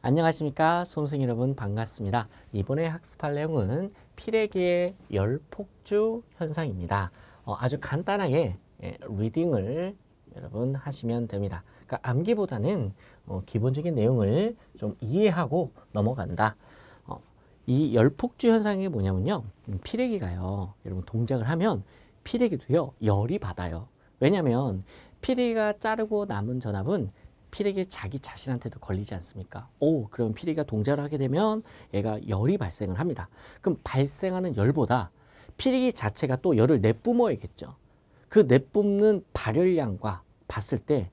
안녕하십니까 수험생 여러분 반갑습니다. 이번에 학습할 내용은 피레기의 열폭주 현상입니다. 어, 아주 간단하게 예, 리딩을 여러분 하시면 됩니다. 그러니까 암기보다는 어, 기본적인 내용을 좀 이해하고 넘어간다. 어, 이 열폭주 현상이 뭐냐면요. 음, 피레기가요. 여러분 동작을 하면 피레기도요. 열이 받아요. 왜냐하면 피레기가 자르고 남은 전압은 피리게 자기 자신한테도 걸리지 않습니까? 오, 그러면 피리가 동자를 하게 되면 얘가 열이 발생을 합니다. 그럼 발생하는 열보다 피리기 자체가 또 열을 내뿜어야겠죠. 그 내뿜는 발열량과 봤을 때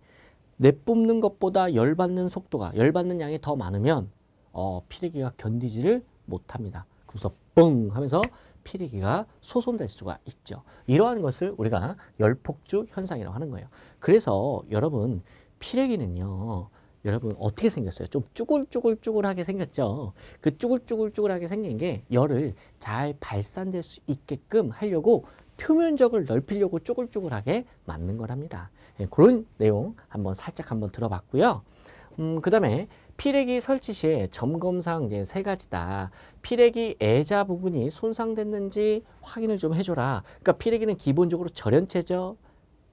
내뿜는 것보다 열받는 속도가 열받는 양이 더 많으면 어, 피리기가 견디지를 못합니다. 그래서 뻥 하면서 피리기가 소손될 수가 있죠. 이러한 것을 우리가 열폭주 현상이라고 하는 거예요. 그래서 여러분 피레기는요. 여러분 어떻게 생겼어요? 좀 쭈글쭈글쭈글하게 생겼죠. 그 쭈글쭈글쭈글하게 생긴 게 열을 잘 발산될 수 있게끔 하려고 표면적을 넓히려고 쭈글쭈글하게 만든 거랍니다. 예, 그런 내용 한번 살짝 한번 들어봤고요. 음, 그 다음에 피레기 설치 시에 점검사항 이제 세 가지다. 피레기 애자 부분이 손상됐는지 확인을 좀 해줘라. 그러니까 피레기는 기본적으로 절연체죠.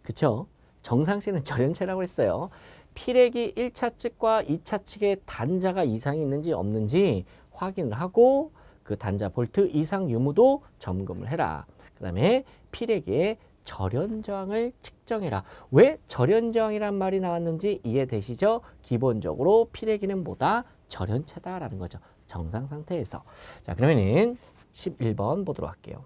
그쵸? 정상시는 절연체라고 했어요. 피렉이 1차 측과 2차 측에 단자가 이상이 있는지 없는지 확인을 하고 그 단자 볼트 이상 유무도 점검을 해라. 그 다음에 피렉의 절연저항을 측정해라. 왜 절연저항이란 말이 나왔는지 이해되시죠? 기본적으로 피레기는 뭐다? 절연체다라는 거죠. 정상 상태에서. 자, 그러면은 11번 보도록 할게요.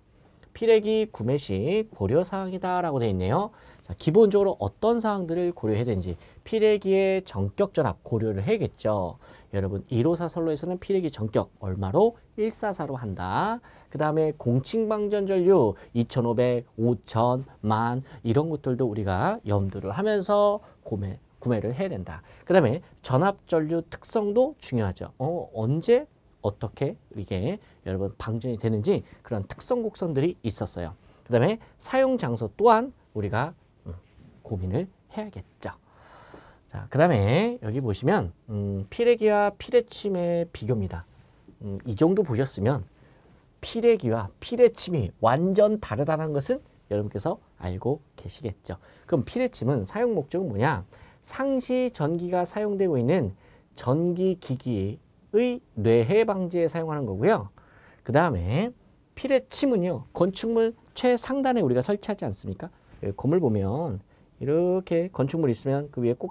필레기 구매 시 고려 사항이다라고 되어 있네요. 자, 기본적으로 어떤 사항들을 고려해야 되는지 필레기의 정격 전압 고려를 해야겠죠. 여러분 154 선로에서는 필레기 정격 얼마로 144로 한다. 그 다음에 공칭방전전류 2500, 5000, 1000 이런 것들도 우리가 염두를 하면서 구매, 구매를 해야 된다. 그 다음에 전압전류 특성도 중요하죠. 어, 언제 어떻게 이게 여러분 방전이 되는지 그런 특성 곡선들이 있었어요. 그 다음에 사용 장소 또한 우리가 음, 고민을 해야겠죠. 자, 그 다음에 여기 보시면 음, 피레기와 피레침의 비교입니다. 음, 이 정도 보셨으면 피레기와 피레침이 완전 다르다는 것은 여러분께서 알고 계시겠죠. 그럼 피레침은 사용 목적은 뭐냐? 상시 전기가 사용되고 있는 전기기기 의 뇌해 방지에 사용하는 거고요. 그 다음에 필의 침은요. 건축물 최상단에 우리가 설치하지 않습니까? 건물 예, 보면 이렇게 건축물 있으면 그 위에 꼭